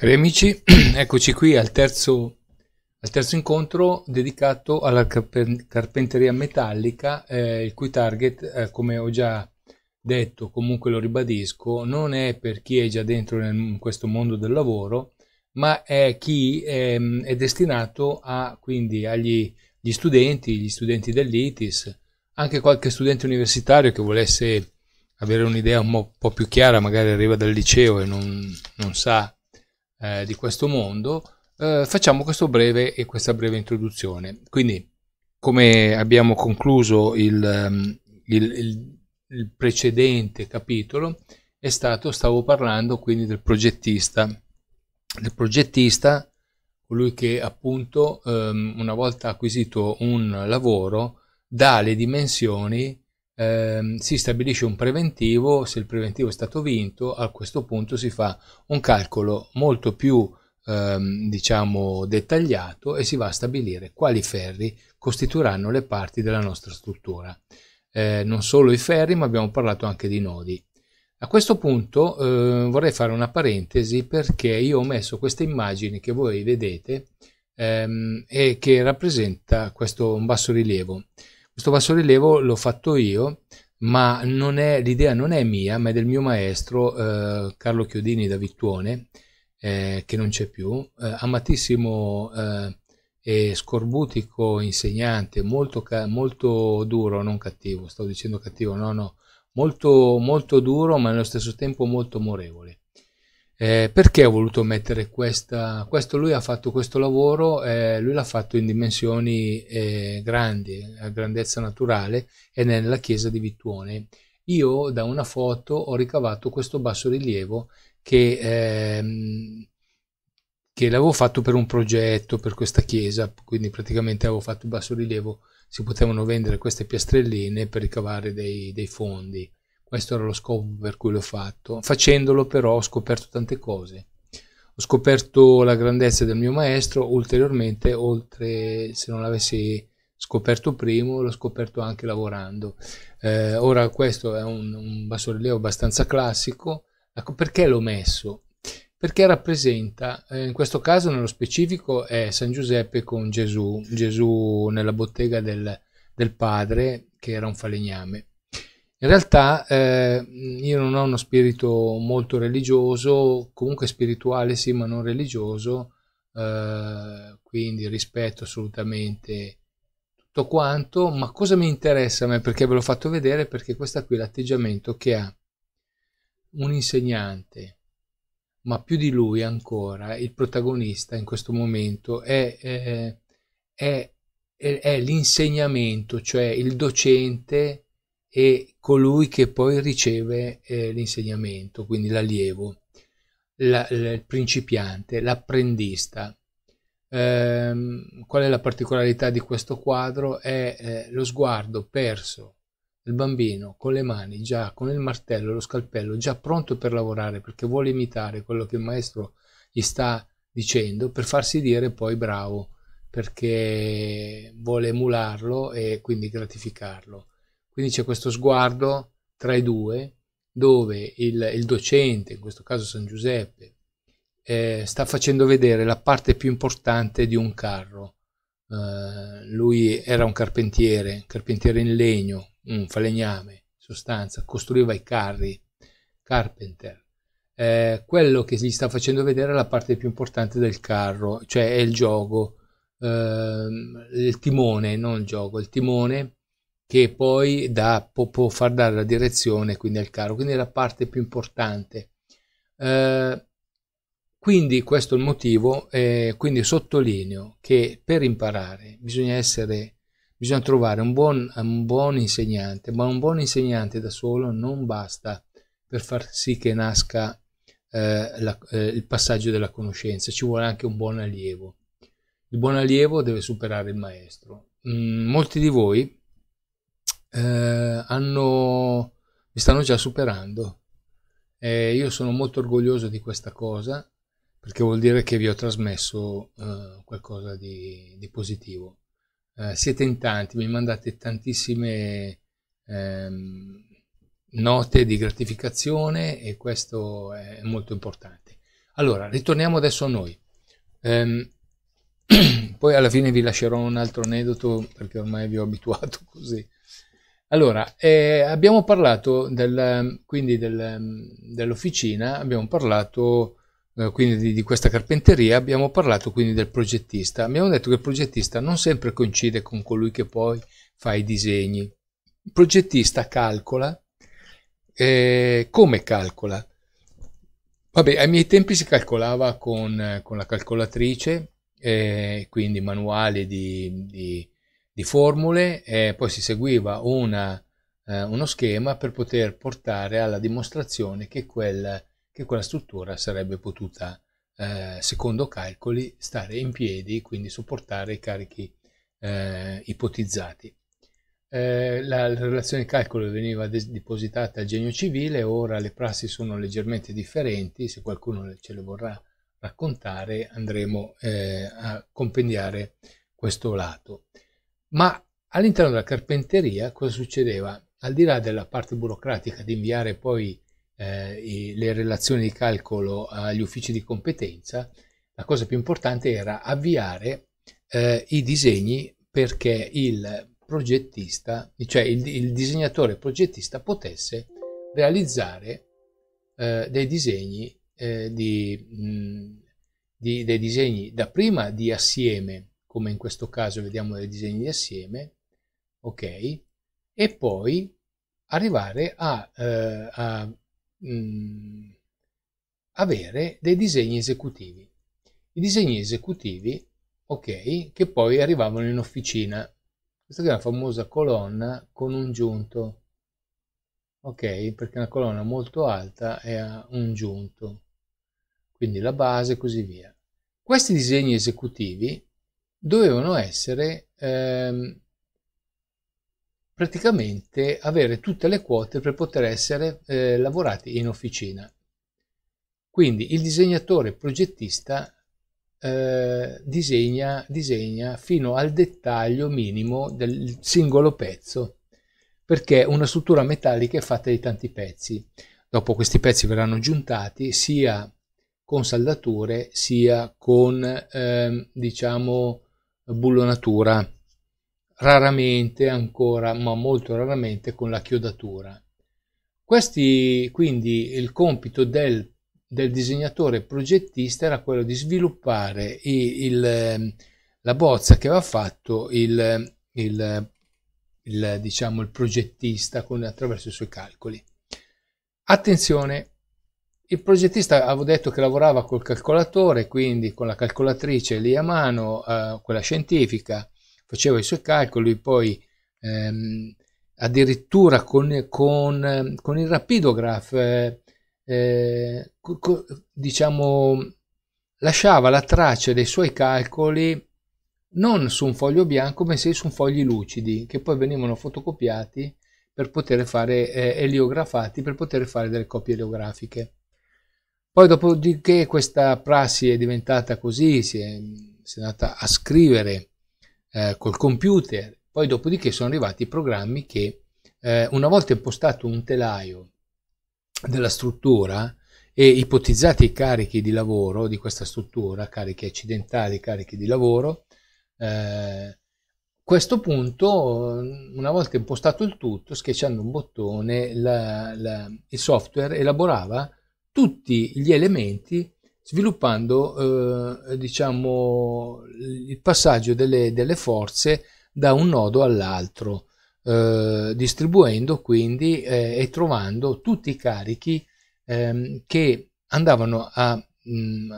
Cari amici, eccoci qui al terzo, al terzo incontro dedicato alla carpenteria metallica, eh, il cui target, eh, come ho già detto, comunque lo ribadisco, non è per chi è già dentro nel, in questo mondo del lavoro, ma è chi è, ehm, è destinato a, quindi agli studenti, gli studenti dell'ITIS, anche qualche studente universitario che volesse avere un'idea un po' più chiara, magari arriva dal liceo e non, non sa eh, di questo mondo, eh, facciamo questo breve e questa breve introduzione. Quindi, come abbiamo concluso il, ehm, il, il, il precedente capitolo, è stato, stavo parlando quindi del progettista, del progettista, colui che appunto ehm, una volta acquisito un lavoro dà le dimensioni eh, si stabilisce un preventivo, se il preventivo è stato vinto, a questo punto si fa un calcolo molto più ehm, diciamo dettagliato e si va a stabilire quali ferri costituiranno le parti della nostra struttura. Eh, non solo i ferri, ma abbiamo parlato anche di nodi. A questo punto eh, vorrei fare una parentesi perché io ho messo queste immagini che voi vedete ehm, e che rappresenta questo bassorilievo. rilievo questo bassorilievo l'ho fatto io, ma è, l'idea non è mia, ma è del mio maestro eh, Carlo Chiodini da Vittuone, eh, che non c'è più, eh, amatissimo eh, e scorbutico insegnante, molto, molto duro, non cattivo, stavo dicendo cattivo, no, no, molto, molto duro, ma nello stesso tempo molto amorevole. Eh, perché ho voluto mettere questa? Questo lui ha fatto questo lavoro, eh, lui l'ha fatto in dimensioni eh, grandi, a grandezza naturale, e nella chiesa di Vittuone. Io da una foto ho ricavato questo bassorilievo che, ehm, che l'avevo fatto per un progetto per questa chiesa, quindi praticamente avevo fatto il bassorilievo, si potevano vendere queste piastrelline per ricavare dei, dei fondi. Questo era lo scopo per cui l'ho fatto. Facendolo però ho scoperto tante cose. Ho scoperto la grandezza del mio maestro ulteriormente, oltre se non l'avessi scoperto prima, l'ho scoperto anche lavorando. Eh, ora questo è un, un bassorilievo abbastanza classico. Ecco, perché l'ho messo? Perché rappresenta, eh, in questo caso nello specifico, è San Giuseppe con Gesù, Gesù nella bottega del, del padre che era un falegname in realtà eh, io non ho uno spirito molto religioso, comunque spirituale sì, ma non religioso, eh, quindi rispetto assolutamente tutto quanto, ma cosa mi interessa a me? Perché ve l'ho fatto vedere, perché questa qui è l'atteggiamento che ha un insegnante, ma più di lui ancora, il protagonista in questo momento è, è, è, è l'insegnamento, cioè il docente e colui che poi riceve eh, l'insegnamento, quindi l'allievo, la, la, il principiante, l'apprendista. Eh, qual è la particolarità di questo quadro? È eh, lo sguardo perso del bambino con le mani già, con il martello, lo scalpello, già pronto per lavorare perché vuole imitare quello che il maestro gli sta dicendo per farsi dire poi bravo perché vuole emularlo e quindi gratificarlo quindi c'è questo sguardo tra i due dove il, il docente, in questo caso San Giuseppe, eh, sta facendo vedere la parte più importante di un carro. Eh, lui era un carpentiere, carpentiere in legno, un falegname, in sostanza, costruiva i carri, carpenter. Eh, quello che gli sta facendo vedere è la parte più importante del carro, cioè è il gioco, ehm, il timone, non il gioco, il timone che poi dà, può, può, far dare la direzione quindi al carro, quindi è la parte più importante. Eh, quindi questo è il motivo, eh, quindi sottolineo che per imparare bisogna essere, bisogna trovare un buon, un buon insegnante, ma un buon insegnante da solo non basta per far sì che nasca eh, la, eh, il passaggio della conoscenza, ci vuole anche un buon allievo. Il buon allievo deve superare il maestro. Mm, molti di voi eh, hanno, mi stanno già superando. E eh, io sono molto orgoglioso di questa cosa perché vuol dire che vi ho trasmesso eh, qualcosa di, di positivo. Eh, siete in tanti, mi mandate tantissime ehm, note di gratificazione e questo è molto importante. Allora, ritorniamo adesso a noi. Ehm, poi alla fine vi lascerò un altro aneddoto perché ormai vi ho abituato così. Allora, eh, abbiamo parlato del, quindi del, dell'officina, abbiamo parlato eh, quindi di, di, questa carpenteria, abbiamo parlato quindi del progettista. Abbiamo detto che il progettista non sempre coincide con colui che poi fa i disegni. Il progettista calcola. Eh, come calcola? Vabbè, ai miei tempi si calcolava con, con la calcolatrice, eh, quindi manuale di, di di formule e poi si seguiva una, eh, uno schema per poter portare alla dimostrazione che, quel, che quella struttura sarebbe potuta, eh, secondo calcoli, stare in piedi, quindi sopportare i carichi eh, ipotizzati. Eh, la, la, relazione calcolo veniva depositata al genio civile, ora le prassi sono leggermente differenti, se qualcuno ce le vorrà raccontare andremo eh, a compendiare questo lato. Ma all'interno della carpenteria cosa succedeva? Al di là della parte burocratica di inviare poi eh, le relazioni di calcolo agli uffici di competenza, la cosa più importante era avviare eh, i disegni perché il progettista, cioè il, il disegnatore progettista potesse realizzare eh, dei disegni eh, di, mh, mm, di, dei disegni dapprima di assieme come in questo caso vediamo dei disegni assieme, ok, e poi arrivare a, eh, a mh, mm, avere dei disegni esecutivi. I disegni esecutivi, ok, che poi arrivavano in officina. Questa è la famosa colonna con un giunto, ok, perché è una colonna molto alta e ha un giunto, quindi la base e così via. Questi disegni esecutivi dovevano essere ehm, praticamente avere tutte le quote per poter essere eh, lavorati in officina. Quindi il disegnatore progettista eh, disegna, disegna fino al dettaglio minimo del singolo pezzo, perché una struttura metallica è fatta di tanti pezzi. Dopo questi pezzi verranno giuntati sia con saldature sia con eh, diciamo bullonatura, raramente ancora, ma molto raramente con la chiodatura. Questi, quindi, il compito del, del disegnatore progettista era quello di sviluppare il, il, ehm, la bozza che aveva fatto il, il, il, diciamo, il progettista con, attraverso i suoi calcoli. Attenzione, il progettista avevo detto che lavorava col calcolatore, quindi con la calcolatrice lì a mano, eh, quella scientifica, faceva i suoi calcoli, poi ehm, addirittura con, con, con, il rapidograph, eh, eh, co, diciamo, lasciava la traccia dei suoi calcoli non su un foglio bianco, bensì su fogli lucidi, che poi venivano fotocopiati per poter fare, eh, eliografati, per poter fare delle copie eliografiche. Poi dopodiché questa prassi è diventata così, si è, si è andata a scrivere eh, col computer, poi dopodiché sono arrivati i programmi che eh, una volta impostato un telaio della struttura e ipotizzati i carichi di lavoro di questa struttura, carichi accidentali, carichi di lavoro, eh, questo punto, una volta impostato il tutto, schiacciando un bottone, la, la, il software elaborava tutti gli elementi sviluppando eh, diciamo, il passaggio delle, delle, forze da un nodo all'altro, eh, distribuendo quindi eh, e trovando tutti i carichi ehm, che andavano a mh, mm,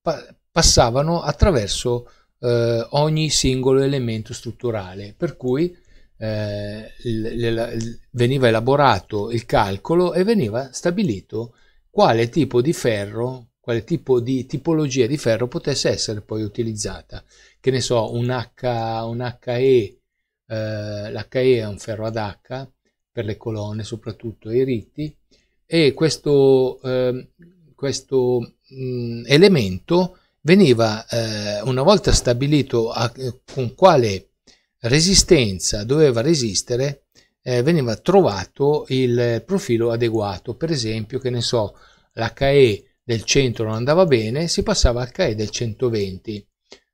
pa- passavano attraverso eh, ogni singolo elemento strutturale, per cui eh, l- l- veniva elaborato il calcolo e veniva stabilito quale tipo di ferro, quale tipo di tipologia di ferro potesse essere poi utilizzata. Che ne so, un, H, un HE, eh, l'HE è un ferro ad H per le colonne, soprattutto i riti, e questo, eh, questo mh, mm, elemento veniva eh, una volta stabilito a, con quale resistenza doveva resistere, eh, veniva trovato il profilo adeguato. Per esempio, che ne so, l'HE del 100 non andava bene, si passava al HE del 120.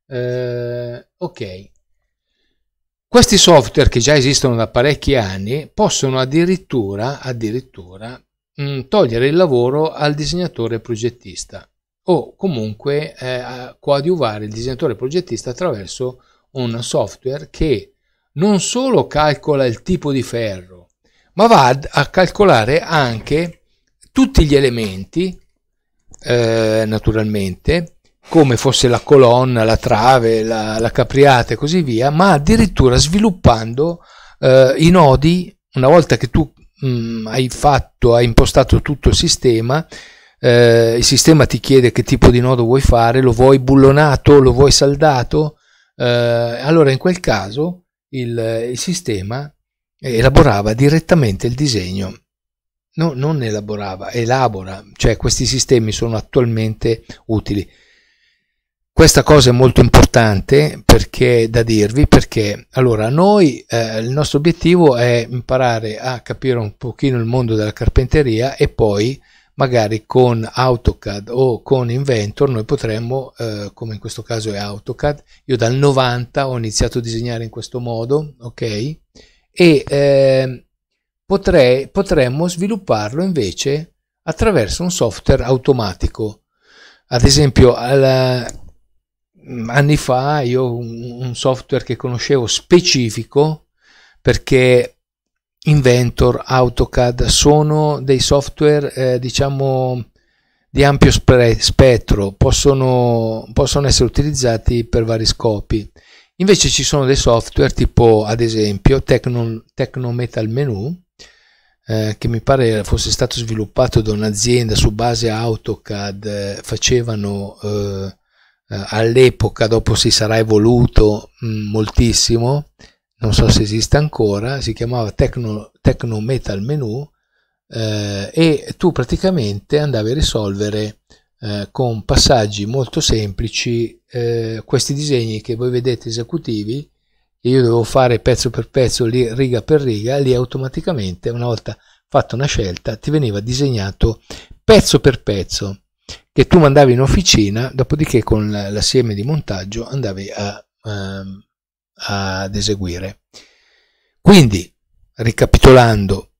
Eh, ok. Questi software che già esistono da parecchi anni possono addirittura, addirittura mh, mm, togliere il lavoro al disegnatore progettista o comunque eh, coadiuvare il disegnatore progettista attraverso un software che non solo calcola il tipo di ferro, ma va a calcolare anche tutti gli elementi, eh, naturalmente, come fosse la colonna, la trave, la, la capriata e così via, ma addirittura sviluppando eh, i nodi, una volta che tu mh, mm, hai fatto, hai impostato tutto il sistema, eh, il sistema ti chiede che tipo di nodo vuoi fare, lo vuoi bullonato, lo vuoi saldato, eh, allora in quel caso il, il sistema elaborava direttamente il disegno. No, non elaborava, elabora, cioè questi sistemi sono attualmente utili. Questa cosa è molto importante perché, da dirvi perché allora noi eh, il nostro obiettivo è imparare a capire un pochino il mondo della carpenteria e poi magari con AutoCAD o con Inventor noi potremmo, eh, come in questo caso è AutoCAD, io dal 90 ho iniziato a disegnare in questo modo, ok? E eh, potrei, potremmo svilupparlo invece attraverso un software automatico. Ad esempio, alla, mm, anni fa io un, un software che conoscevo specifico perché Inventor, AutoCAD sono dei software eh, diciamo di ampio spettro, possono, possono essere utilizzati per vari scopi. Invece ci sono dei software tipo ad esempio Tecnometal Menu eh, che mi pare fosse stato sviluppato da un'azienda su base AutoCAD, eh, facevano eh, eh all'epoca, dopo si sarà evoluto mh, mm, moltissimo, non so se esiste ancora, si chiamava Tecno, Techno Metal Menu eh, e tu praticamente andavi a risolvere eh, con passaggi molto semplici eh, questi disegni che voi vedete esecutivi che io dovevo fare pezzo per pezzo, lì, riga per riga, lì automaticamente una volta fatta una scelta ti veniva disegnato pezzo per pezzo che tu mandavi in officina, dopodiché con l'assieme di montaggio andavi a... Ehm, ad eseguire. Quindi, ricapitolando,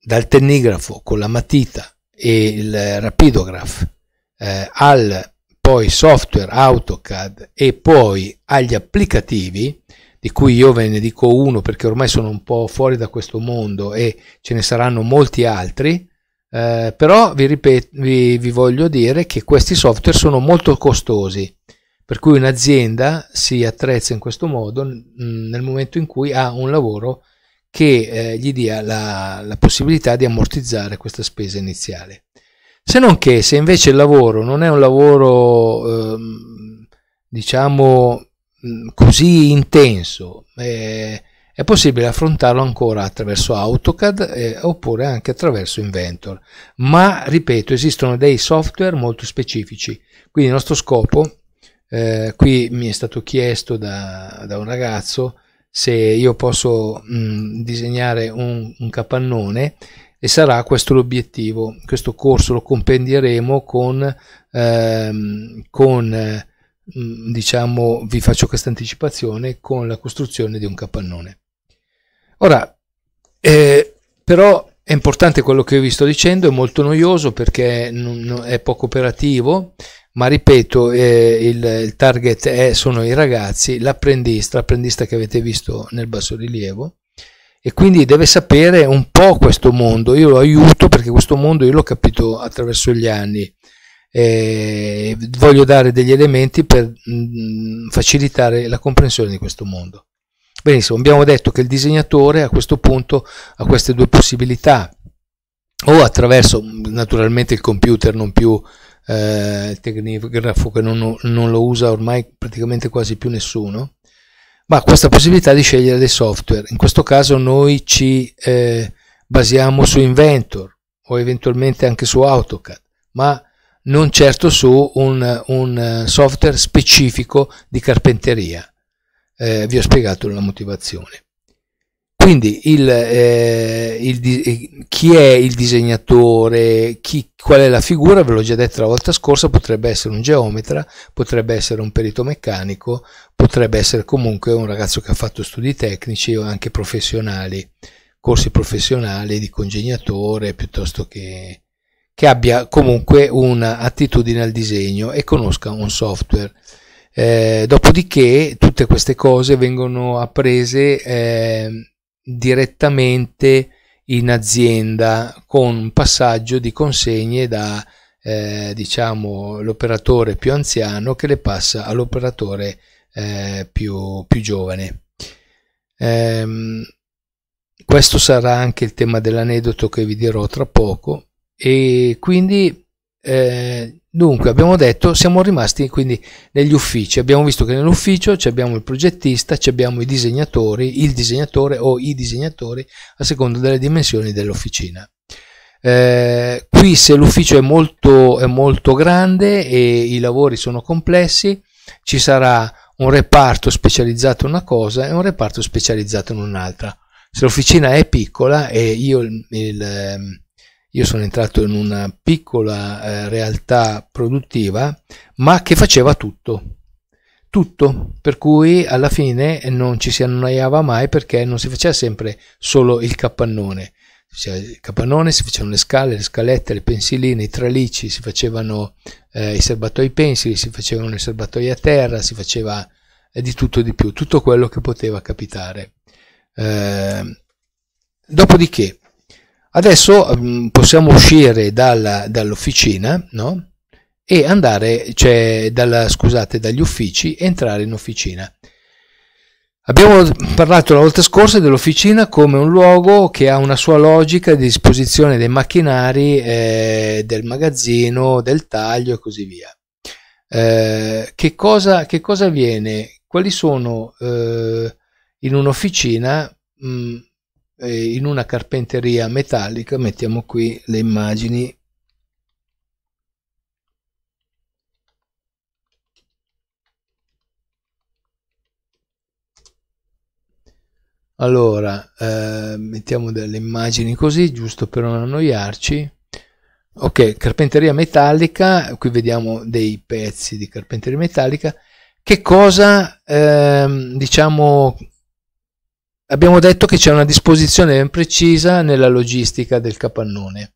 dal tennigrafo con la matita e il rapidograph eh, al poi software AutoCAD e poi agli applicativi, di cui io ve ne dico uno perché ormai sono un po' fuori da questo mondo e ce ne saranno molti altri, eh, però vi, ripeto, vi, vi voglio dire che questi software sono molto costosi per cui un'azienda si attrezza in questo modo nel momento in cui ha un lavoro che eh, gli dia la, la possibilità di ammortizzare questa spesa iniziale. Se non che se invece il lavoro non è un lavoro, ehm, diciamo, mm, così intenso, eh, è possibile affrontarlo ancora attraverso AutoCAD eh, oppure anche attraverso Inventor. Ma, ripeto, esistono dei software molto specifici, quindi il nostro scopo è eh, qui mi è stato chiesto da, da un ragazzo se io posso mh, mm, disegnare un, un capannone e sarà questo l'obiettivo. Questo corso lo compendieremo con, ehm, con eh, diciamo, vi faccio questa anticipazione, con la costruzione di un capannone. Ora, eh, però è importante quello che vi sto dicendo, è molto noioso perché non, non è poco operativo ma ripeto eh, il, il, target è, sono i ragazzi, l'apprendista, l'apprendista che avete visto nel bassorilievo e quindi deve sapere un po' questo mondo, io lo aiuto perché questo mondo io l'ho capito attraverso gli anni eh, voglio dare degli elementi per mh, mm, facilitare la comprensione di questo mondo. Benissimo, abbiamo detto che il disegnatore a questo punto ha queste due possibilità, o attraverso mm, naturalmente il computer, non più eh, il tecnigrafo che non, non, lo usa ormai praticamente quasi più nessuno, ma questa possibilità di scegliere dei software. In questo caso noi ci eh, basiamo su Inventor o eventualmente anche su AutoCAD, ma non certo su un, un software specifico di carpenteria. Eh, vi ho spiegato la motivazione. Quindi il, eh, il, eh, chi è il disegnatore, chi, qual è la figura, ve l'ho già detto la volta scorsa, potrebbe essere un geometra, potrebbe essere un perito meccanico, potrebbe essere comunque un ragazzo che ha fatto studi tecnici o anche professionali, corsi professionali di congegnatore piuttosto che che abbia comunque un'attitudine al disegno e conosca un software. Eh, dopodiché tutte queste cose vengono apprese eh, direttamente in azienda con un passaggio di consegne da eh, diciamo l'operatore più anziano che le passa all'operatore eh, più, più, giovane. Ehm, questo sarà anche il tema dell'aneddoto che vi dirò tra poco e quindi eh, Dunque abbiamo detto, siamo rimasti quindi negli uffici, abbiamo visto che nell'ufficio abbiamo il progettista, abbiamo i disegnatori, il disegnatore o i disegnatori a seconda delle dimensioni dell'officina. Eh, qui se l'ufficio è molto, è molto grande e i lavori sono complessi, ci sarà un reparto specializzato in una cosa e un reparto specializzato in un'altra. Se l'officina è piccola e io il, il ehm, io sono entrato in una piccola eh, realtà produttiva, ma che faceva tutto. Tutto, per cui alla fine non ci si annoiava mai perché non si faceva sempre solo il capannone. Si faceva il capannone, si facevano le scale, le scalette, le pensiline, i tralicci, si facevano eh, i serbatoi pensili, si facevano i serbatoi a terra, si faceva eh, di tutto e di più, tutto quello che poteva capitare. Ehm, dopodiché, Adesso mm, possiamo uscire dalla, dall'officina, no? E andare, cioè, dalla, scusate, dagli uffici e entrare in officina. Abbiamo parlato la volta scorsa dell'officina come un luogo che ha una sua logica di disposizione dei macchinari, eh, del magazzino, del taglio e così via. Eh, che, cosa, che cosa avviene? Quali sono eh, in un'officina mh, mm, eh, in una carpenteria metallica mettiamo qui le immagini allora eh, mettiamo delle immagini così giusto per non annoiarci ok carpenteria metallica qui vediamo dei pezzi di carpenteria metallica che cosa ehm, diciamo abbiamo detto che c'è una disposizione ben precisa nella logistica del capannone,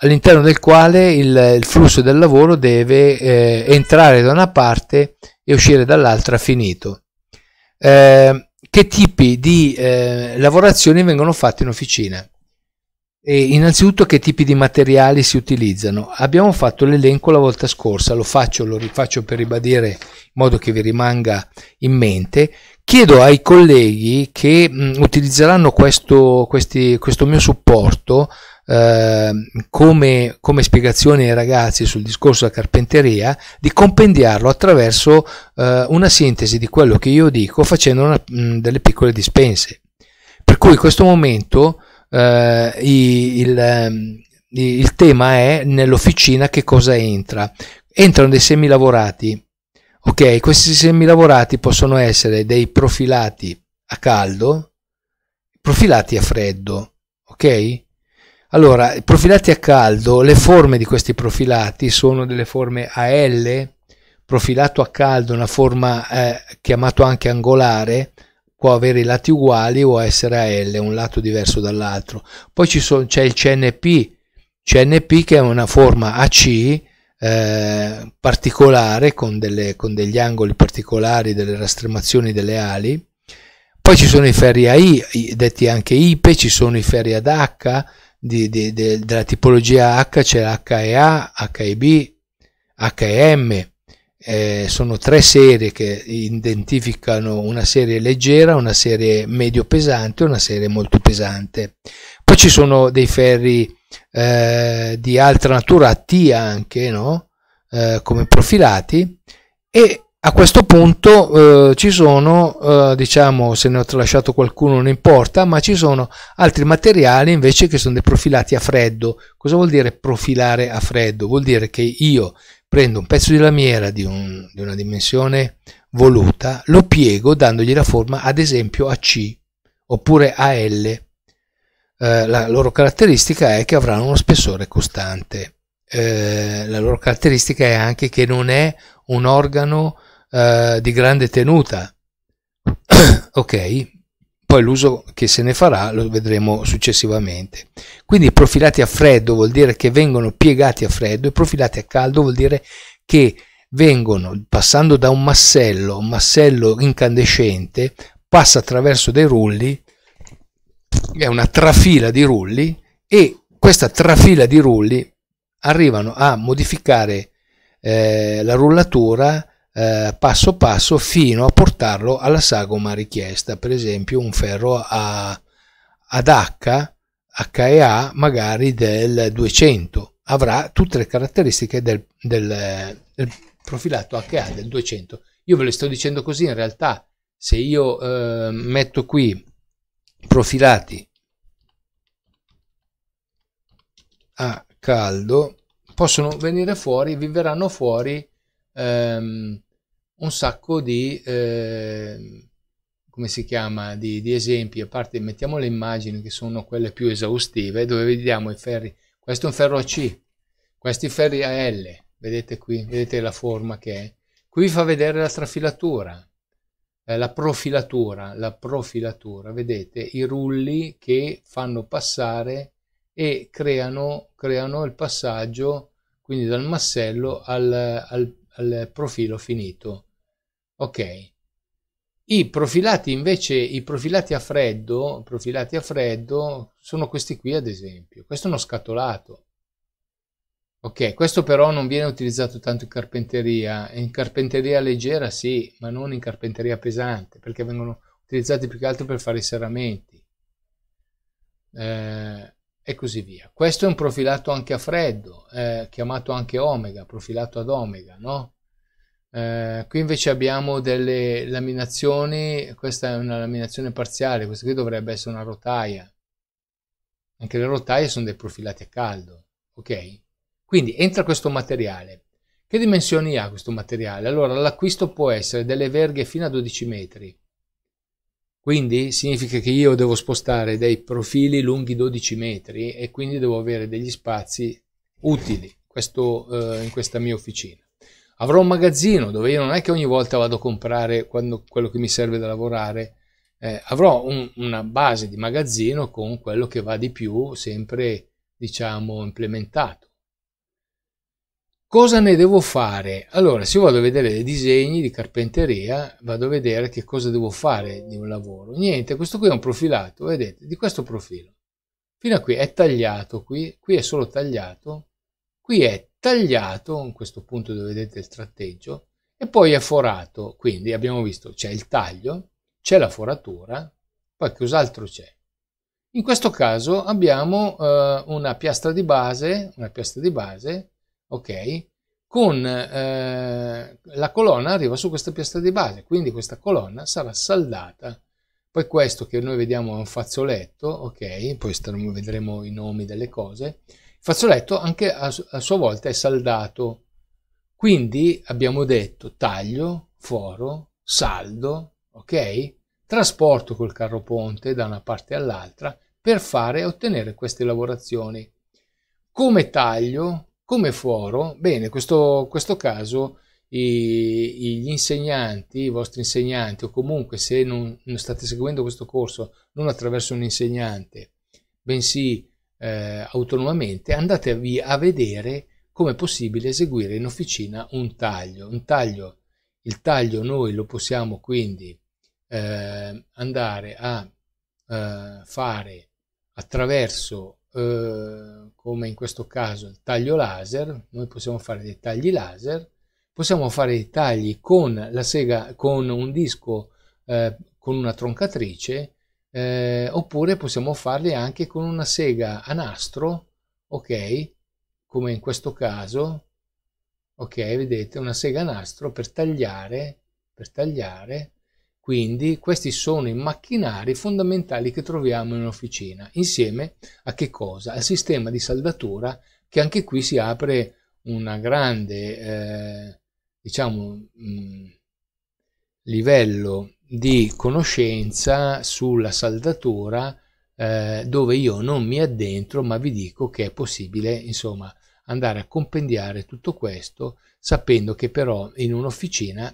all'interno del quale il, il flusso del lavoro deve eh, entrare da una parte e uscire dall'altra finito. Eh, che tipi di eh, lavorazioni vengono fatte in officina? E innanzitutto che tipi di materiali si utilizzano? Abbiamo fatto l'elenco la volta scorsa, lo faccio, lo rifaccio per ribadire in modo che vi rimanga in mente. Chiedo ai colleghi che mh, mm, utilizzeranno questo, questi, questo, mio supporto ehm, come, come, spiegazione ai ragazzi sul discorso della carpenteria di compendiarlo attraverso eh, una sintesi di quello che io dico facendo una, mh, mm, delle piccole dispense. Per cui in questo momento eh, il, ehm, il tema è nell'officina che cosa entra. Entrano dei semilavorati Ok, questi semilavorati possono essere dei profilati a caldo, profilati a freddo, ok? Allora, profilati a caldo, le forme di questi profilati sono delle forme a L, profilato a caldo, una forma eh, chiamata anche angolare, può avere i lati uguali o essere a L, un lato diverso dall'altro. Poi c'è il CNP, CNP che è una forma AC eh, particolare con, delle, con, degli angoli particolari, delle rastremazioni delle ali. Poi ci sono i ferri a detti anche IPE, ci sono i ferri ad H, di, di, de, della tipologia H c'è l'HEA, HEB, HEM. Eh, sono tre serie che identificano una serie leggera, una serie medio pesante e una serie molto pesante. Poi ci sono dei ferri eh, di altra natura T anche, no? eh, come profilati e a questo punto eh, ci sono, eh, diciamo, se ne ho tralasciato qualcuno non importa, ma ci sono altri materiali invece che sono dei profilati a freddo. Cosa vuol dire profilare a freddo? Vuol dire che io prendo un pezzo di lamiera di, un, di una dimensione voluta, lo piego dandogli la forma ad esempio a C oppure a L eh, la loro caratteristica è che avranno uno spessore costante. Eh, la loro caratteristica è anche che non è un organo eh, di grande tenuta. ok, poi l'uso che se ne farà lo vedremo successivamente. Quindi profilati a freddo vuol dire che vengono piegati a freddo e profilati a caldo vuol dire che vengono passando da un massello, un massello incandescente, passa attraverso dei rulli è una trafila di rulli e questa trafila di rulli arrivano a modificare eh, la rullatura eh, passo passo fino a portarlo alla sagoma richiesta, per esempio un ferro a, ad H, HEA magari del 200, avrà tutte le caratteristiche del, del, del profilato HA del 200. Io ve le sto dicendo così, in realtà se io eh, metto qui profilati a caldo possono venire fuori, vi verranno fuori ehm, un sacco di, eh, come si chiama, di, di, esempi, a parte mettiamo le immagini che sono quelle più esaustive, dove vediamo i ferri, questo è un ferro a C, questi ferri a L, vedete qui, vedete la forma che è, qui vi fa vedere la strafilatura, eh, la profilatura, la profilatura, vedete i rulli che fanno passare e creano, creano il passaggio quindi dal massello al, al, al profilo finito. Ok. I profilati invece, i profilati a freddo, profilati a freddo sono questi qui ad esempio. Questo è uno scatolato. Ok, questo però non viene utilizzato tanto in carpenteria, in carpenteria leggera sì, ma non in carpenteria pesante, perché vengono utilizzati più che altro per fare i serramenti eh, e così via. Questo è un profilato anche a freddo, eh, chiamato anche omega, profilato ad omega, no? Eh, qui invece abbiamo delle laminazioni, questa è una laminazione parziale, questa qui dovrebbe essere una rotaia. Anche le rotaie sono dei profilati a caldo, ok? Quindi entra questo materiale. Che dimensioni ha questo materiale? Allora l'acquisto può essere delle verghe fino a 12 metri. Quindi significa che io devo spostare dei profili lunghi 12 metri e quindi devo avere degli spazi utili questo, eh, in questa mia officina. Avrò un magazzino dove io non è che ogni volta vado a comprare quando, quello che mi serve da lavorare, eh, avrò un, una base di magazzino con quello che va di più sempre diciamo implementato. Cosa ne devo fare? Allora, se io vado a vedere dei disegni di carpenteria, vado a vedere che cosa devo fare di un lavoro. Niente, questo qui è un profilato, vedete, di questo profilo. Fino a qui è tagliato, qui, qui è solo tagliato, qui è tagliato, in questo punto dove vedete il tratteggio, e poi è forato, quindi abbiamo visto c'è il taglio, c'è la foratura, poi cos'altro c'è? In questo caso abbiamo eh, una piastra di base, una piastra di base ok? Con eh, la colonna arriva su questa piastra di base, quindi questa colonna sarà saldata. Poi questo che noi vediamo è un fazzoletto, ok? Poi vedremo i nomi delle cose. Il fazzoletto anche a, a sua volta è saldato. Quindi abbiamo detto taglio, foro, saldo, ok? Trasporto col carro ponte da una parte all'altra per fare e ottenere queste lavorazioni. Come taglio come foro, bene, questo, questo caso i, gli insegnanti, i vostri insegnanti, o comunque se non, non state seguendo questo corso non attraverso un insegnante, bensì eh, autonomamente, andatevi a vedere come è possibile eseguire in officina un taglio. Un taglio il taglio noi lo possiamo quindi eh, andare a eh, fare attraverso eh, come in questo caso il taglio laser, noi possiamo fare dei tagli laser, possiamo fare dei tagli con la sega, con un disco, eh, con una troncatrice, eh, oppure possiamo farli anche con una sega a nastro, ok, come in questo caso, ok, vedete, una sega a nastro per tagliare, per tagliare, quindi questi sono i macchinari fondamentali che troviamo in un'officina, insieme a che cosa? Al sistema di saldatura che anche qui si apre una grande, eh, diciamo, mh, mm, livello di conoscenza sulla saldatura eh, dove io non mi addentro ma vi dico che è possibile insomma andare a compendiare tutto questo sapendo che però in un'officina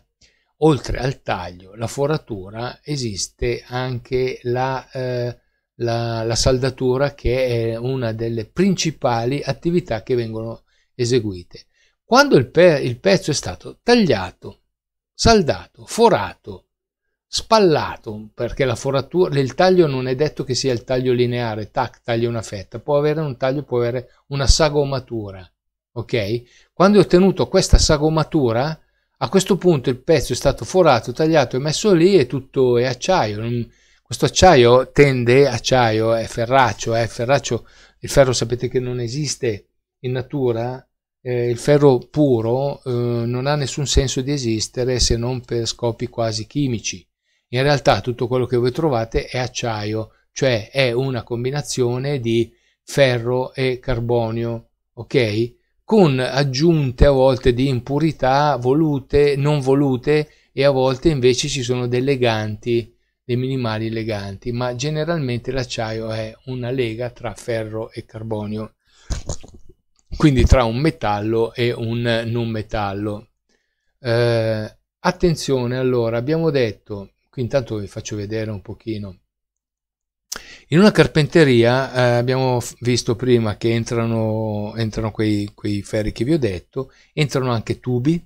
Oltre al taglio, la foratura, esiste anche la, eh, la, la saldatura che è una delle principali attività che vengono eseguite. Quando il, pe- il pezzo è stato tagliato, saldato, forato, spallato, perché la foratura, il taglio non è detto che sia il taglio lineare, tac, taglia una fetta, può avere un taglio, può avere una sagomatura, ok? Quando è ottenuto questa sagomatura, a questo punto il pezzo è stato forato, tagliato e messo lì e tutto è acciaio. Questo acciaio tende, acciaio è ferraccio, eh, ferraccio, il ferro sapete che non esiste in natura, eh, il ferro puro eh, non ha nessun senso di esistere se non per scopi quasi chimici. In realtà tutto quello che voi trovate è acciaio, cioè è una combinazione di ferro e carbonio, ok? con aggiunte a volte di impurità volute, non volute e a volte invece ci sono dei leganti, dei minimali leganti, ma generalmente l'acciaio è una lega tra ferro e carbonio, quindi tra un metallo e un non metallo. Eh, attenzione allora, abbiamo detto, qui intanto vi faccio vedere un pochino, in una carpenteria eh, abbiamo visto prima che entrano, entrano quei, quei ferri che vi ho detto, entrano anche tubi,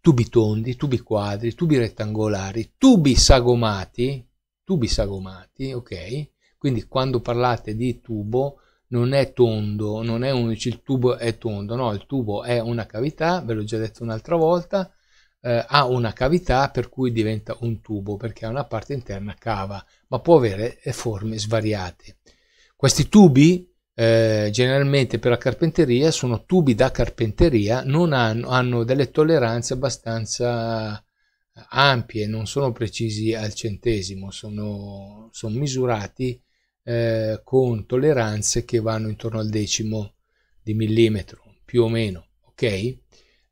tubi tondi, tubi quadri, tubi rettangolari, tubi sagomati, tubi sagomati, ok? Quindi quando parlate di tubo non è tondo, non è un, il tubo è tondo, no, il tubo è una cavità, ve l'ho già detto un'altra volta, eh, ha una cavità per cui diventa un tubo perché ha una parte interna cava, ma può avere eh, forme svariate. Questi tubi eh, generalmente per la carpenteria sono tubi da carpenteria, non hanno, hanno delle tolleranze abbastanza eh, ampie, non sono precisi al centesimo, sono, sono misurati eh, con tolleranze che vanno intorno al decimo di millimetro, più o meno, ok?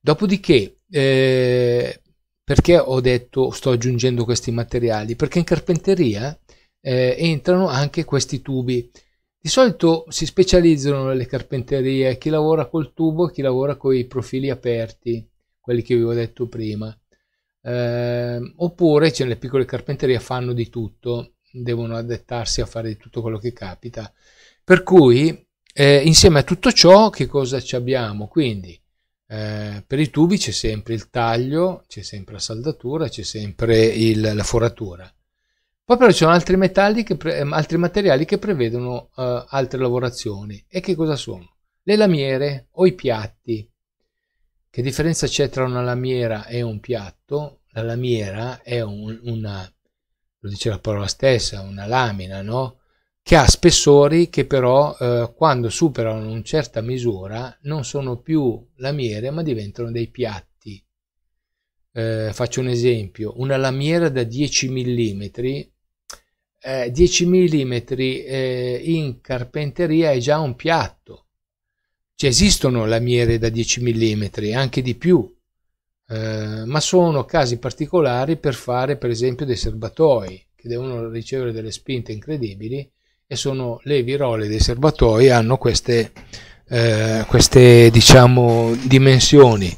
Dopodiché, eh, perché ho detto sto aggiungendo questi materiali? Perché in carpenteria eh, entrano anche questi tubi. Di solito si specializzano le carpenterie, chi lavora col tubo e chi lavora con i profili aperti, quelli che vi ho detto prima. Eh, oppure cioè, le piccole carpenterie fanno di tutto, devono adattarsi a fare di tutto quello che capita. Per cui eh, insieme a tutto ciò che cosa ci abbiamo? Quindi eh, per i tubi c'è sempre il taglio, c'è sempre la saldatura, c'è sempre il, la foratura. Poi però ci sono altri, metalli che pre, ehm, altri materiali che prevedono eh, altre lavorazioni. E che cosa sono? Le lamiere o i piatti. Che differenza c'è tra una lamiera e un piatto? La lamiera è un, una, lo dice la parola stessa, una lamina, no? che ha spessori che però eh, quando superano una certa misura non sono più lamiere ma diventano dei piatti. Eh, faccio un esempio, una lamiera da 10 mm, eh, 10 mm eh, in carpenteria è già un piatto. Ci esistono lamiere da 10 mm, anche di più, eh, ma sono casi particolari per fare per esempio dei serbatoi che devono ricevere delle spinte incredibili e sono le virole dei serbatoi hanno queste, eh, queste diciamo, dimensioni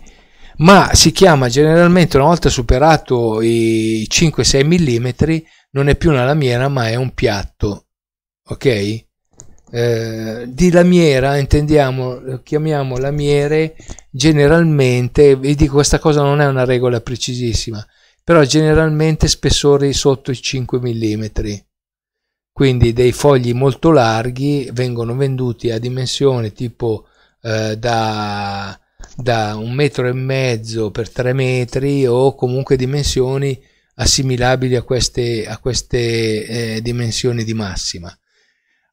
ma si chiama generalmente una volta superato i 5-6 mm non è più una lamiera ma è un piatto ok eh, di lamiera intendiamo chiamiamo lamiere generalmente vi dico questa cosa non è una regola precisissima però generalmente spessori sotto i 5 mm quindi dei fogli molto larghi vengono venduti a dimensioni tipo eh, da, da, un metro e mezzo per tre metri o comunque dimensioni assimilabili a queste, a queste eh, dimensioni di massima.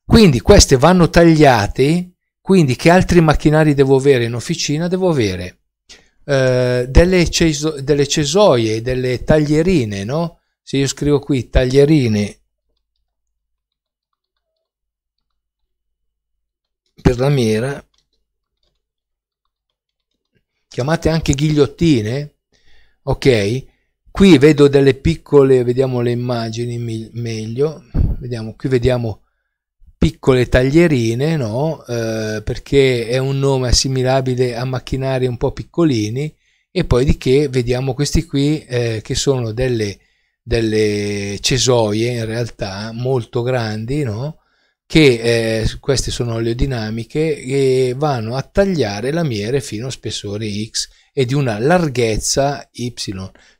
Quindi queste vanno tagliate, quindi che altri macchinari devo avere in officina? Devo avere eh, delle, ceso- delle cesoie, delle taglierine, no? Se io scrivo qui taglierine per la mela, chiamate anche ghigliottine, ok? Qui vedo delle piccole, vediamo le immagini meglio, vediamo, qui vediamo piccole taglierine, no? Eh, perché è un nome assimilabile a macchinari un po' piccolini, e poi di che vediamo questi qui eh, che sono delle, delle cesoie in realtà molto grandi, no? che eh, queste sono oleodinamiche che vanno a tagliare lamiere fino a spessore x e di una larghezza y,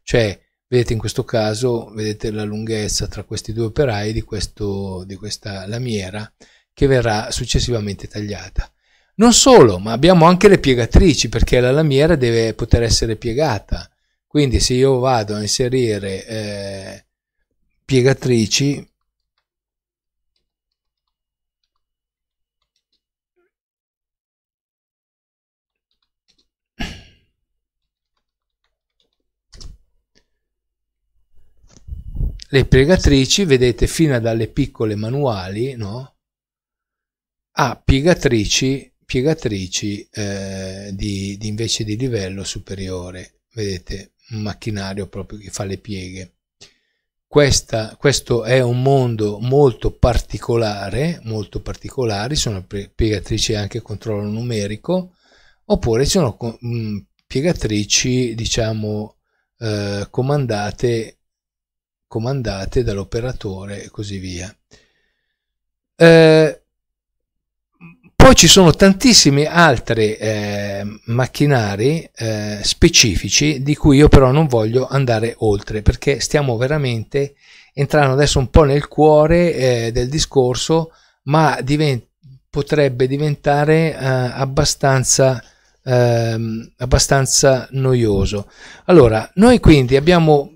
cioè vedete in questo caso vedete la lunghezza tra questi due operai di, questo, di questa lamiera che verrà successivamente tagliata. Non solo, ma abbiamo anche le piegatrici perché la lamiera deve poter essere piegata. Quindi se io vado a inserire eh, piegatrici Le piegatrici, vedete, fino dalle piccole manuali, no? A piegatrici, piegatrici eh, di, di invece di livello superiore, vedete, un macchinario proprio che fa le pieghe. Questa, questo è un mondo molto particolare, molto particolare, sono piegatrici anche controllo numerico, oppure sono piegatrici, diciamo, eh, comandate comandate dall'operatore e così via. Eh, poi ci sono tantissimi altri eh, macchinari eh, specifici di cui io però non voglio andare oltre perché stiamo veramente entrando adesso un po' nel cuore eh, del discorso ma divent- potrebbe diventare eh, abbastanza ehm, abbastanza noioso. Allora, noi quindi abbiamo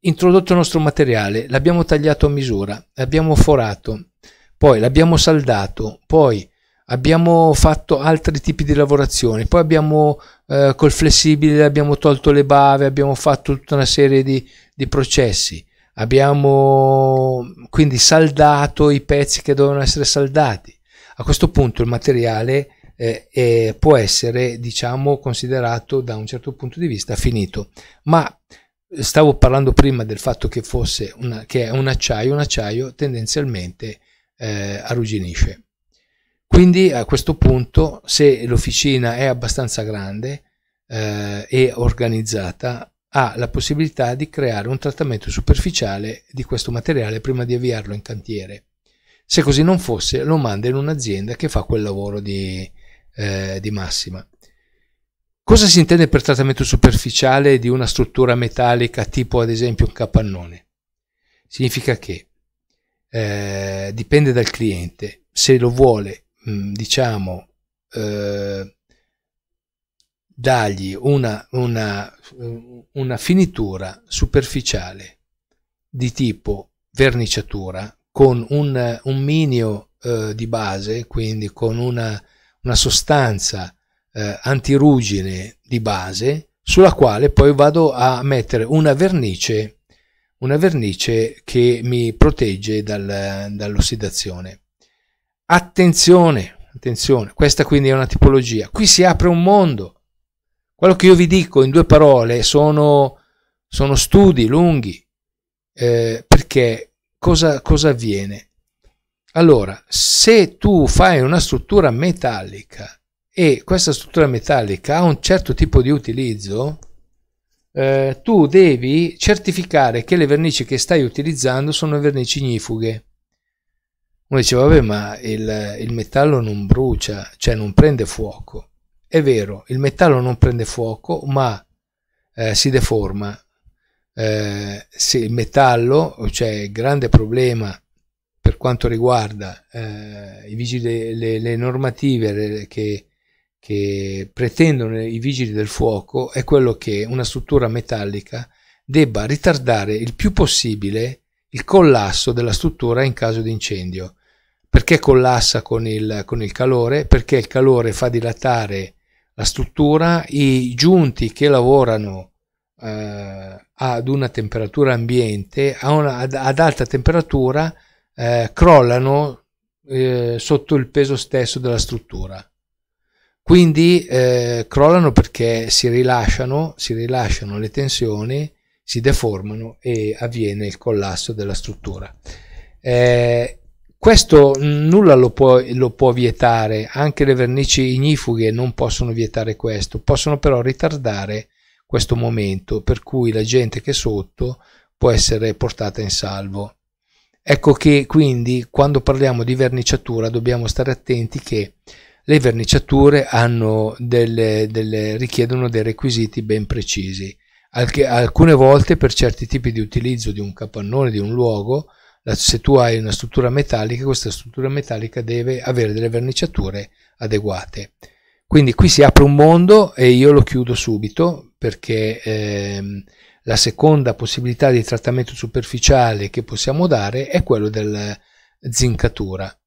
introdotto il nostro materiale, l'abbiamo tagliato a misura, l'abbiamo forato, poi l'abbiamo saldato, poi abbiamo fatto altri tipi di lavorazioni, poi abbiamo eh, col flessibile abbiamo tolto le bave, abbiamo fatto tutta una serie di, di processi, abbiamo quindi saldato i pezzi che dovevano essere saldati. A questo punto il materiale eh, eh, può essere diciamo considerato da un certo punto di vista finito, ma stavo parlando prima del fatto che fosse una, che è un acciaio, un acciaio tendenzialmente eh, arrugginisce. Quindi a questo punto, se l'officina è abbastanza grande eh, e organizzata, ha la possibilità di creare un trattamento superficiale di questo materiale prima di avviarlo in cantiere. Se così non fosse, lo manda in un'azienda che fa quel lavoro di, eh, di massima. Cosa si intende per trattamento superficiale di una struttura metallica tipo ad esempio un capannone? Significa che eh, dipende dal cliente, se lo vuole mh, mm, diciamo eh, dargli una, una, una finitura superficiale di tipo verniciatura con un, un minio eh, di base, quindi con una, una sostanza eh, antirugine di base sulla quale poi vado a mettere una vernice, una vernice che mi protegge dal, dall'ossidazione. Attenzione, attenzione, questa quindi è una tipologia. Qui si apre un mondo. Quello che io vi dico in due parole sono, sono studi lunghi, eh, perché cosa, cosa avviene? Allora, se tu fai una struttura metallica e questa struttura metallica ha un certo tipo di utilizzo, eh, tu devi certificare che le vernici che stai utilizzando sono vernici ignifughe. Uno dice, vabbè, ma il, il metallo non brucia, cioè non prende fuoco. È vero, il metallo non prende fuoco, ma eh, si deforma. Eh, se il metallo, cioè il grande problema per quanto riguarda eh, vigili, le, le, normative che che pretendono i vigili del fuoco è quello che una struttura metallica debba ritardare il più possibile il collasso della struttura in caso di incendio. Perché collassa con il, con il calore? Perché il calore fa dilatare la struttura, i giunti che lavorano eh, ad una temperatura ambiente, una, ad, ad, alta temperatura, eh, crollano eh, sotto il peso stesso della struttura. Quindi eh, crollano perché si rilasciano, si rilasciano le tensioni, si deformano e avviene il collasso della struttura. Eh, questo nulla lo può, lo può, vietare, anche le vernici ignifughe non possono vietare questo, possono però ritardare questo momento per cui la gente che è sotto può essere portata in salvo. Ecco che quindi quando parliamo di verniciatura dobbiamo stare attenti che le verniciature delle, delle, richiedono dei requisiti ben precisi. Alche, alcune volte per certi tipi di utilizzo di un capannone, di un luogo, la, se tu hai una struttura metallica, questa struttura metallica deve avere delle verniciature adeguate. Quindi qui si apre un mondo e io lo chiudo subito perché ehm, la seconda possibilità di trattamento superficiale che possiamo dare è quello della zincatura.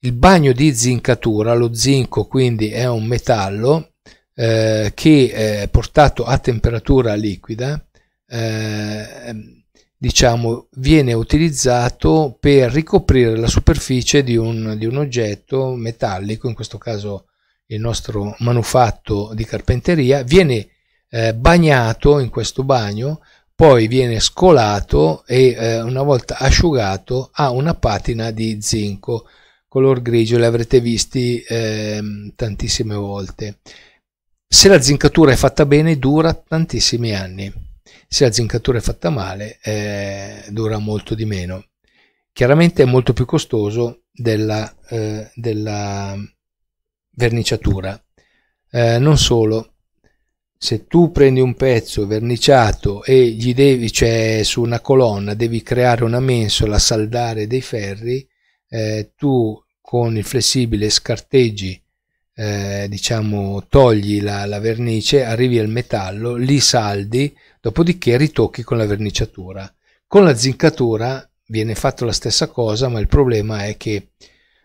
Il bagno di zincatura, lo zinco quindi è un metallo eh, che è portato a temperatura liquida eh, diciamo, viene utilizzato per ricoprire la superficie di un, di un oggetto metallico, in questo caso il nostro manufatto di carpenteria, viene eh, bagnato in questo bagno, poi viene scolato e eh, una volta asciugato ha una patina di zinco color grigio li avrete visti eh, tantissime volte. Se la zincatura è fatta bene dura tantissimi anni, se la zincatura è fatta male eh, dura molto di meno. Chiaramente è molto più costoso della, eh, della verniciatura. Eh, non solo, se tu prendi un pezzo verniciato e gli devi, cioè su una colonna, devi creare una mensola, saldare dei ferri, eh, tu con il flessibile scarteggi, eh, diciamo, togli la, la, vernice, arrivi al metallo, li saldi, dopodiché ritocchi con la verniciatura. Con la zincatura viene fatta la stessa cosa, ma il problema è che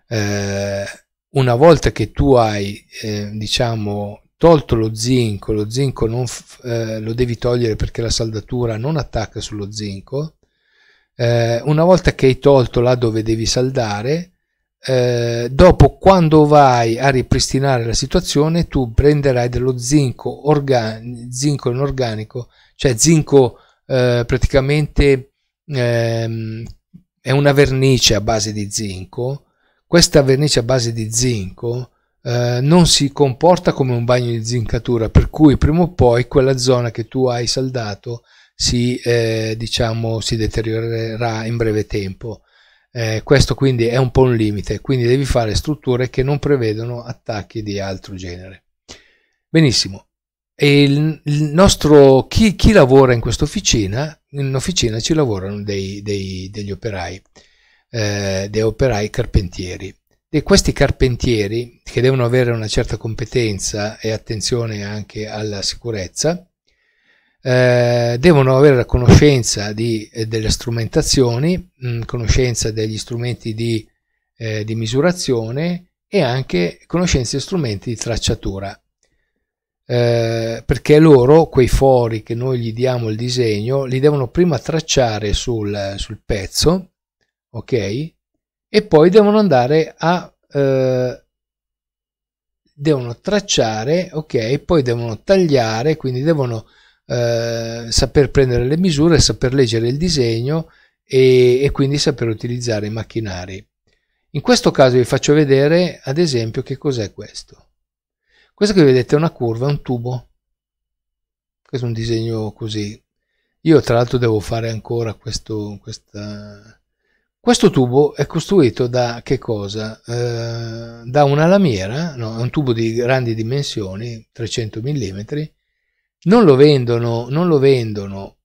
eh, una volta che tu hai, eh, diciamo, tolto lo zinco, lo zinco non, eh, lo devi togliere perché la saldatura non attacca sullo zinco, eh, una volta che hai tolto là dove devi saldare, eh, dopo quando vai a ripristinare la situazione tu prenderai dello zinco, organi- zinco inorganico, cioè zinco eh, praticamente ehm, è una vernice a base di zinco, questa vernice a base di zinco eh, non si comporta come un bagno di zincatura, per cui prima o poi quella zona che tu hai saldato si, eh, diciamo, si deteriorerà in breve tempo. Eh, questo quindi è un po' un limite, quindi devi fare strutture che non prevedono attacchi di altro genere. Benissimo. E il, il nostro, chi, chi, lavora in questa officina? In officina ci lavorano dei, dei, degli operai, eh, dei operai carpentieri. E questi carpentieri, che devono avere una certa competenza e attenzione anche alla sicurezza, eh, devono avere la conoscenza di, eh, delle strumentazioni, mh, mm, conoscenza degli strumenti di, eh, di, misurazione e anche conoscenza di strumenti di tracciatura. Eh, perché loro, quei fori che noi gli diamo il disegno, li devono prima tracciare sul, sul pezzo, ok? E poi devono andare a eh, devono tracciare, ok, poi devono tagliare, quindi devono eh, saper prendere le misure, saper leggere il disegno e, e quindi saper utilizzare i macchinari. In questo caso vi faccio vedere ad esempio che cos'è questo. Questo che vedete è una curva, è un tubo. Questo è un disegno così. Io tra l'altro devo fare ancora questo, questa... questo tubo è costruito da che cosa? Eh, da una lamiera, no, è un tubo di grandi dimensioni, 300 mm, non lo vendono, non lo vendono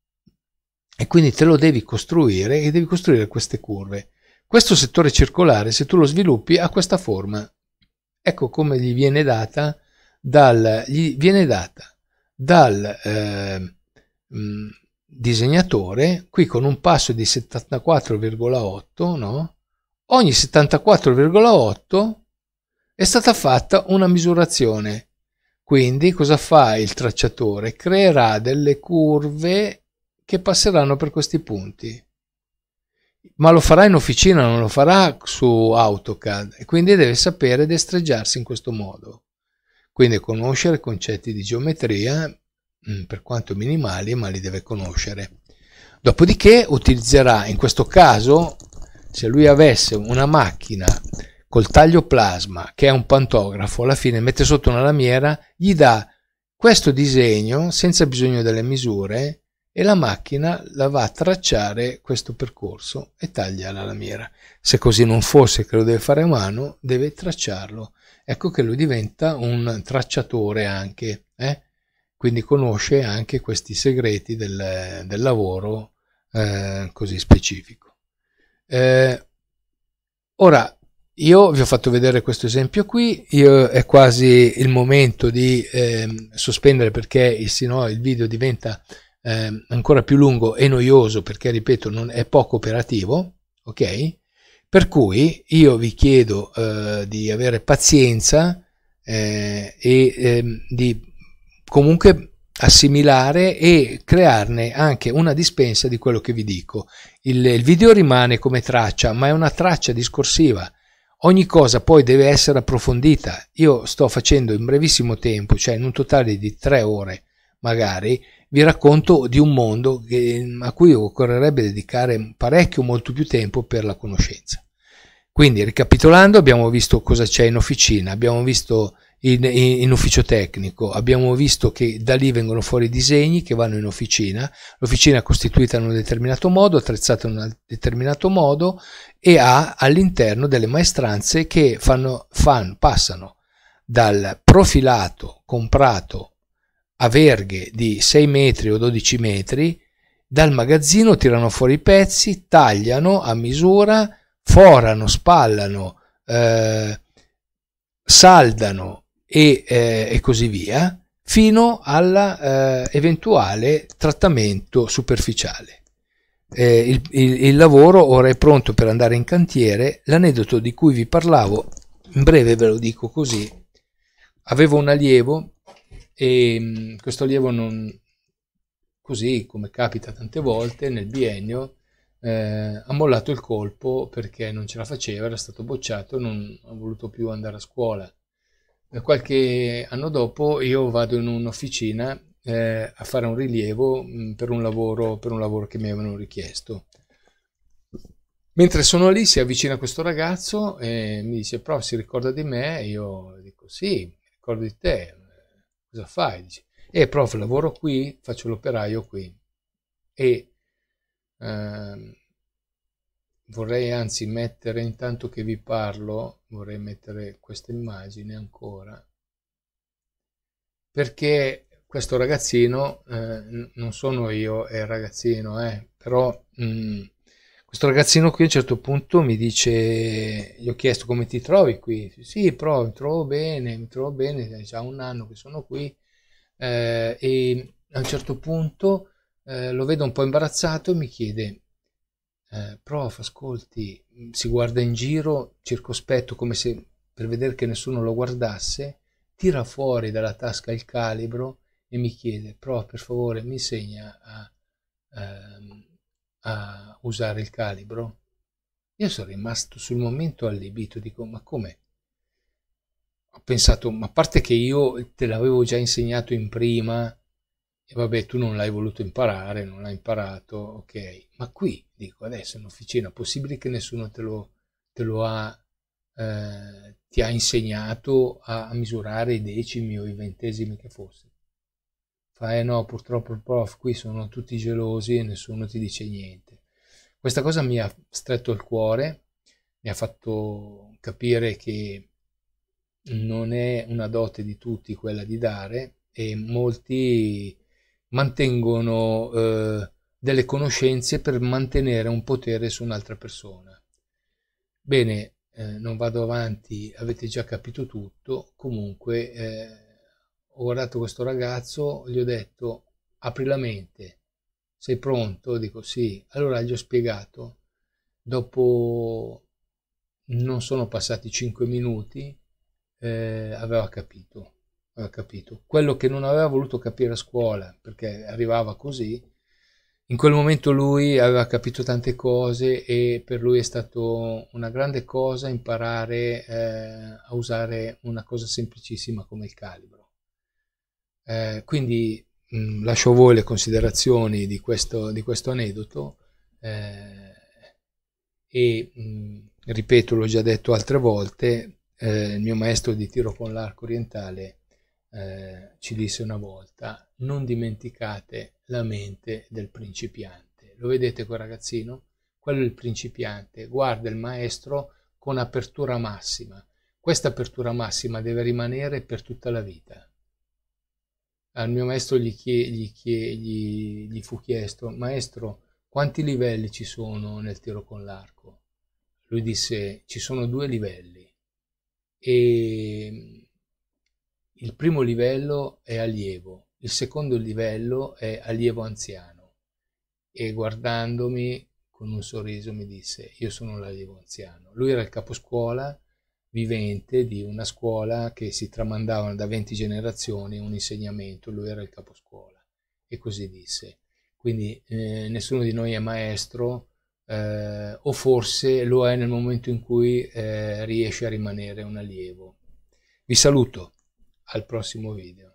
e quindi te lo devi costruire e devi costruire queste curve. Questo settore circolare, se tu lo sviluppi, ha questa forma. Ecco come gli viene data dal, gli viene data dal eh, disegnatore, qui con un passo di 74,8, no? ogni 74,8 è stata fatta una misurazione quindi cosa fa il tracciatore? Creerà delle curve che passeranno per questi punti. Ma lo farà in officina, non lo farà su AutoCAD e quindi deve sapere destreggiarsi in questo modo. Quindi conoscere concetti di geometria, mm, per quanto minimali, ma li deve conoscere. Dopodiché utilizzerà, in questo caso, se lui avesse una macchina col taglio plasma, che è un pantografo, alla fine mette sotto una lamiera, gli dà questo disegno senza bisogno delle misure e la macchina la va a tracciare questo percorso e taglia la lamiera. Se così non fosse che lo deve fare a mano, deve tracciarlo. Ecco che lui diventa un tracciatore anche, eh? quindi conosce anche questi segreti del, del lavoro eh, così specifico. Eh, ora, io vi ho fatto vedere questo esempio qui, Io, è quasi il momento di eh, sospendere perché sennò il video diventa eh, ancora più lungo e noioso perché, ripeto, non è poco operativo, ok? Per cui io vi chiedo eh, di avere pazienza eh, e ehm, di comunque assimilare e crearne anche una dispensa di quello che vi dico. Il, il video rimane come traccia, ma è una traccia discorsiva Ogni cosa poi deve essere approfondita. Io sto facendo in brevissimo tempo, cioè in un totale di tre ore magari, vi racconto di un mondo che, a cui occorrerebbe dedicare parecchio, molto più tempo per la conoscenza. Quindi, ricapitolando, abbiamo visto cosa c'è in officina, abbiamo visto in, in, in, ufficio tecnico, abbiamo visto che da lì vengono fuori i disegni che vanno in officina, l'officina è costituita in un determinato modo, attrezzata in un determinato modo e ha all'interno delle maestranze che fanno, fanno, passano dal profilato comprato a verghe di 6 metri o 12 metri, dal magazzino tirano fuori i pezzi, tagliano a misura, forano, spallano, eh, saldano, e, eh, e così via, fino all'eventuale eh, trattamento superficiale. Eh, il, il, il lavoro ora è pronto per andare in cantiere. L'aneddoto di cui vi parlavo, in breve ve lo dico così, avevo un allievo e mm, questo allievo non, così come capita tante volte nel biennio, eh, ha mollato il colpo perché non ce la faceva, era stato bocciato, non ha voluto più andare a scuola eh, qualche anno dopo io vado in un'officina eh, a fare un rilievo mh, mm, per, un lavoro, per un lavoro che mi avevano richiesto. Mentre sono lì si avvicina questo ragazzo e mi dice prof si ricorda di me? E io dico sì, mi ricordo di te, cosa fai? Dice, eh prof lavoro qui, faccio l'operaio qui. E ehm, vorrei anzi mettere, intanto che vi parlo, vorrei mettere questa immagine ancora, perché questo ragazzino, eh, non sono io, è il ragazzino, eh, però mh, mm, questo ragazzino qui a un certo punto mi dice, gli ho chiesto come ti trovi qui, sì, però mi trovo bene, mi trovo bene, è già un anno che sono qui, eh, e a un certo punto eh, lo vedo un po' imbarazzato e mi chiede, eh, prof, ascolti, mm, si guarda in giro, circospetto come se per vedere che nessuno lo guardasse, tira fuori dalla tasca il calibro e mi chiede, prof, per favore, mi insegna a, ehm, a usare il calibro? Io sono rimasto sul momento allibito, dico, ma come? Ho pensato, ma a parte che io te l'avevo già insegnato in prima, e vabbè, tu non l'hai voluto imparare, non l'hai imparato, ok, ma qui dico adesso in officina, possibile che nessuno te lo, te lo ha, eh, ti ha insegnato a, a, misurare i decimi o i ventesimi che fosse. Fa, eh no, purtroppo il prof, qui sono tutti gelosi e nessuno ti dice niente. Questa cosa mi ha stretto il cuore, mi ha fatto capire che non è una dote di tutti quella di dare e molti mantengono... Eh, delle conoscenze per mantenere un potere su un'altra persona. Bene, eh, non vado avanti, avete già capito tutto, comunque eh, ho guardato questo ragazzo, gli ho detto apri la mente, sei pronto? Dico sì, allora gli ho spiegato, dopo non sono passati 5 minuti, eh, aveva capito, aveva capito. Quello che non aveva voluto capire a scuola, perché arrivava così, in quel momento lui aveva capito tante cose e per lui è stato una grande cosa imparare eh, a usare una cosa semplicissima come il calibro. Eh, quindi mh, mm, lascio a voi le considerazioni di questo, di questo aneddoto eh, e mh, mm, ripeto, l'ho già detto altre volte, eh, il mio maestro di tiro con l'arco orientale eh, ci disse una volta, non dimenticate la mente del principiante. Lo vedete quel ragazzino? Quello è il principiante, guarda il maestro con apertura massima. Questa apertura massima deve rimanere per tutta la vita. Al mio maestro gli, chie, gli, chie, gli, gli fu chiesto, maestro, quanti livelli ci sono nel tiro con l'arco? Lui disse, ci sono due livelli e il primo livello è allievo, il secondo livello è allievo anziano e guardandomi con un sorriso mi disse io sono un allievo anziano. Lui era il caposcuola vivente di una scuola che si tramandava da 20 generazioni un insegnamento, lui era il caposcuola e così disse. Quindi eh, nessuno di noi è maestro eh, o forse lo è nel momento in cui eh, riesce a rimanere un allievo. Vi saluto al prossimo video.